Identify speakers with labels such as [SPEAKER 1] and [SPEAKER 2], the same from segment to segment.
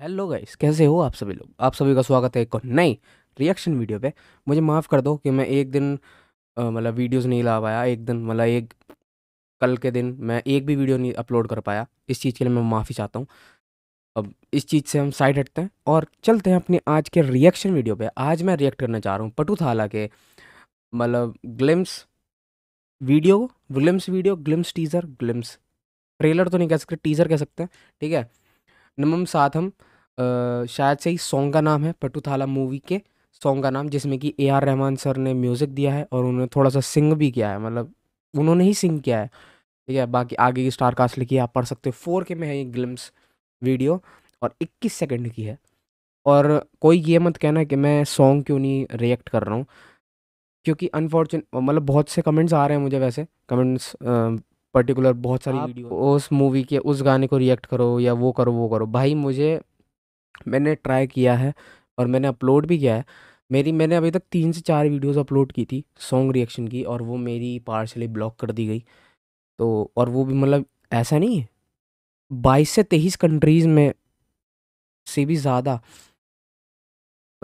[SPEAKER 1] hello guys कैसे हो आप सभी लोग आप सभी का स्वागत है एक नई रिएक्शन वीडियो पे मुझे माफ़ कर दो कि मैं एक दिन मतलब वीडियोस नहीं ला पाया एक दिन मतलब एक कल के दिन मैं एक भी वीडियो नहीं अपलोड कर पाया इस चीज़ के लिए मैं माफ़ी चाहता हूँ अब इस चीज़ से हम साइड हटते हैं और चलते हैं अपने आज के रिएक्शन वीडियो पर आज मैं रिएक्ट करना चाह रहा हूँ पटू थाला के मतलब glimpse video glimpse video glimpse teaser glimpse trailer तो नहीं कह सकते टीज़र कह सकते हैं ठीक है नमम साथम शायद से ही सॉन्ग का नाम है पटुथाला मूवी के सॉन्ग का नाम जिसमें कि ए आर रहमान सर ने म्यूज़िक दिया है और उन्होंने थोड़ा सा सिंग भी किया है मतलब उन्होंने ही सिंग किया है ठीक है बाकी आगे की स्टार कास्ट लिखी आप पढ़ सकते हो फोर के में है ये ग्लिम्स वीडियो और इक्कीस सेकेंड की है और कोई ये मत कहना कि मैं सॉन्ग क्यों नहीं रिएक्ट कर रहा हूँ क्योंकि अनफॉर्चुनेट मतलब बहुत से कमेंट्स आ रहे हैं मुझे वैसे कमेंट्स पर्टिकुलर बहुत सारी वीडियो उस मूवी के उस गाने को रिएक्ट करो या वो करो वो करो भाई मुझे मैंने ट्राई किया है और मैंने अपलोड भी किया है मेरी मैंने अभी तक तीन से चार वीडियोस अपलोड की थी सॉन्ग रिएक्शन की और वो मेरी पार्शली ब्लॉक कर दी गई तो और वो भी मतलब ऐसा नहीं है बाईस से तेईस कंट्रीज़ में से भी ज़्यादा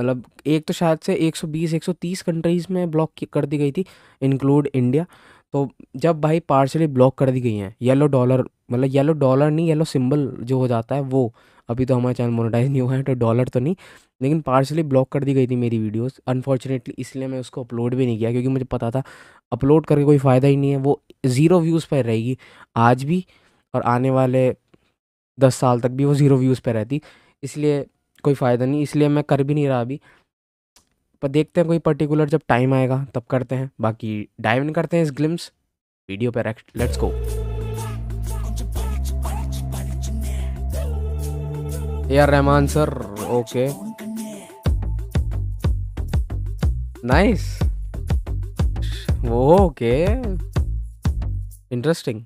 [SPEAKER 1] मतलब एक तो शायद से 120 130 कंट्रीज़ में ब्लॉक कर दी गई थी इंक्लूड इंडिया तो जब भाई पार्शली ब्लॉक कर दी गई हैं येलो डॉलर मतलब येलो डॉलर नहीं येलो सिंबल जो हो जाता है वो अभी तो हमारा चैनल मोनेटाइज नहीं हुआ है तो डॉलर तो नहीं लेकिन पार्शली ब्लॉक कर दी गई थी मेरी वीडियोस अनफॉर्चुनेटली इसलिए मैं उसको अपलोड भी नहीं किया क्योंकि मुझे पता था अपलोड करके कोई फ़ायदा ही नहीं है वो ज़ीरो व्यूज़ पर रहेगी आज भी और आने वाले दस साल तक भी वो ज़ीरो व्यूज़ पर रहती इसलिए कोई फ़ायदा नहीं इसलिए मैं कर भी नहीं रहा अभी पर देखते हैं कोई पर्टिकुलर जब टाइम आएगा तब करते हैं बाकी डाइव इन करते हैं इस ग्लिम्स वीडियो पर लेट्स गो यार Rahman sir okay nice okay interesting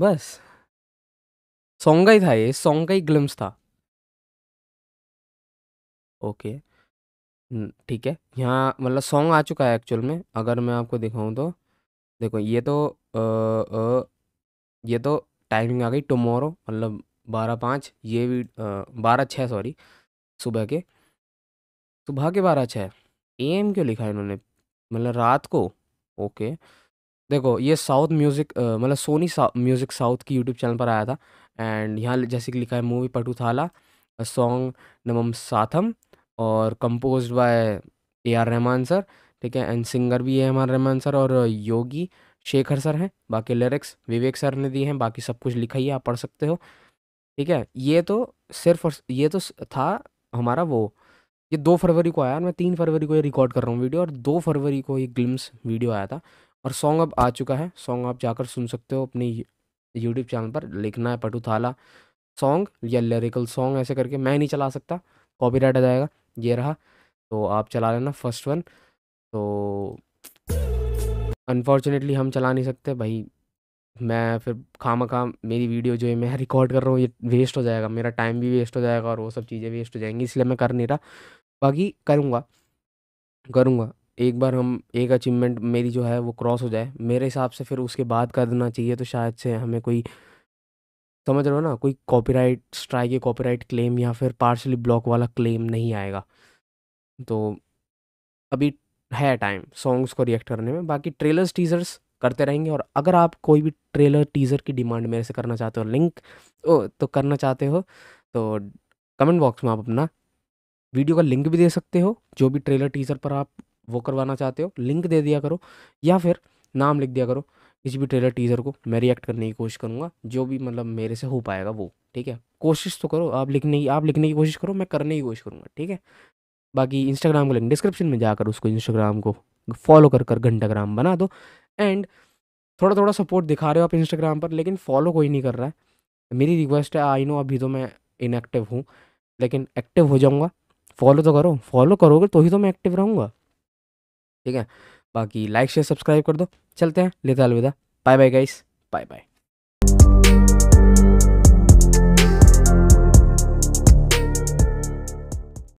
[SPEAKER 1] बस सॉन्ग का ही था ये सॉन्ग का ही ग्लिम्स था ओके hmm, ठीक है यहाँ मतलब सॉन्ग आ चुका है एक्चुअल में अगर मैं आपको दिखाऊँ तो देखो ये तो आ, आ, ये तो टाइमिंग आ गई टमोरो मतलब बारह पाँच ये भी बारह छः सॉरी सुबह के सुबह के बारह छः ए एम क्यों लिखा है इन्होंने मतलब रात को ओके देखो ये साउथ म्यूज़िक मतलब सोनी म्यूज़िक साउथ की यूट्यूब चैनल पर आया था एंड यहाँ जैसे कि लिखा है मूवी पटुथाला सॉन्ग नमम साथम और compose by A R Rahman sir ठीक है एंड सिंगर भी है हमारे रहमान सर और योगी शेखर सर हैं बाकी लिरिक्स विवेक सर ने दिए हैं बाकी सब कुछ लिखा ही है आप पढ़ सकते हो ठीक है ये तो सिर्फ और ये तो था हमारा वो ये दो फरवरी को आया और मैं तीन फरवरी को ये रिकॉर्ड कर रहा हूँ वीडियो और दो फरवरी को ये ग्लिम्स वीडियो आया था और सॉन्ग अब आ चुका है सॉन्ग आप जाकर सुन सकते हो अपने यूट्यूब चैनल पर लिखना है पटू थाला सॉन्ग या लिरिकल सॉन्ग ऐसे करके मैं नहीं चला सकता कॉपीराइट आ जाएगा ये रहा तो आप चला लेना फर्स्ट वन तो अनफॉर्चुनेटली हम चला नहीं सकते भाई मैं फिर खामा खाम मेरी वीडियो जो है मैं रिकॉर्ड कर रहा हूँ ये वेस्ट हो जाएगा मेरा टाइम भी वेस्ट हो जाएगा और वो सब चीज़ें वेस्ट हो जाएंगी इसलिए मैं कर नहीं रहा बाकी करूँगा करूँगा एक बार हम एक अचीवमेंट मेरी जो है वो क्रॉस हो जाए मेरे हिसाब से फिर उसके बाद कर देना चाहिए तो शायद से हमें कोई समझ रहे हो ना कोई कॉपीराइट स्ट्राइक या कॉपीराइट क्लेम या फिर पार्शली ब्लॉक वाला क्लेम नहीं आएगा तो अभी है टाइम सॉन्ग्स को रिएक्ट करने में बाकी ट्रेलर्स टीजर्स करते रहेंगे और अगर आप कोई भी ट्रेलर टीज़र की डिमांड मेरे से करना चाहते हो लिंक ओ, तो करना चाहते हो तो कमेंट बॉक्स में आप अपना वीडियो का लिंक भी दे सकते हो जो भी ट्रेलर टीज़र पर आप वो करवाना चाहते हो लिंक दे दिया करो या फिर नाम लिख दिया करो किसी भी ट्रेलर टीज़र को मैं रिएक्ट करने की कोशिश करूँगा जो भी मतलब मेरे से हो पाएगा वो ठीक है कोशिश तो करो आप लिखने की आप लिखने की कोशिश करो मैं करने की कोशिश करूँगा ठीक है बाकी इंस्टाग्राम का लिंक डिस्क्रिप्शन में जाकर उसको इंस्टाग्राम को फॉलो कर कर घंटाग्राम बना दो एंड थोड़ा थोड़ा सपोर्ट दिखा रहे हो आप इंस्टाग्राम पर लेकिन फॉलो कोई नहीं कर रहा है मेरी रिक्वेस्ट है आई नो अभी तो मैं इनएक्टिव हूँ लेकिन एक्टिव हो जाऊँगा फॉलो तो करो फॉलो करोगे तो ही तो मैं एक्टिव रहूँगा ठीक है बाकी लाइक शेयर सब्सक्राइब कर दो चलते हैं लेता अलविदा bye bye guys bye bye